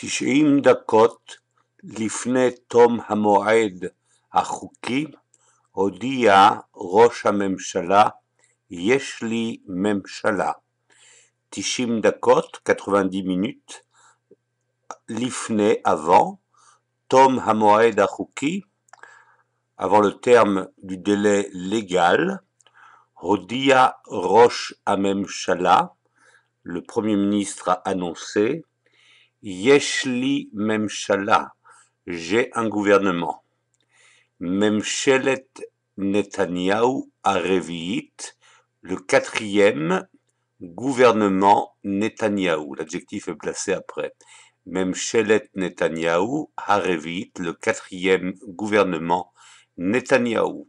Tishim Dakot, Lifne Tom Hamoed Achouki, Odia Rosh Amem Shala, Yeshli Mem Shala. Tishim Dakot, 90 minutes. Lifne avant, Tom Hamoed Achouki, avant le terme du délai légal, Rodia Rosh Amem le Premier ministre a annoncé. Yeshli Memshala, j'ai un gouvernement. Memshelet Netanyahu Areviit le quatrième gouvernement netanyahu » L'adjectif est placé après. Memshelet netanyahu Arevit, le quatrième gouvernement netanyahu »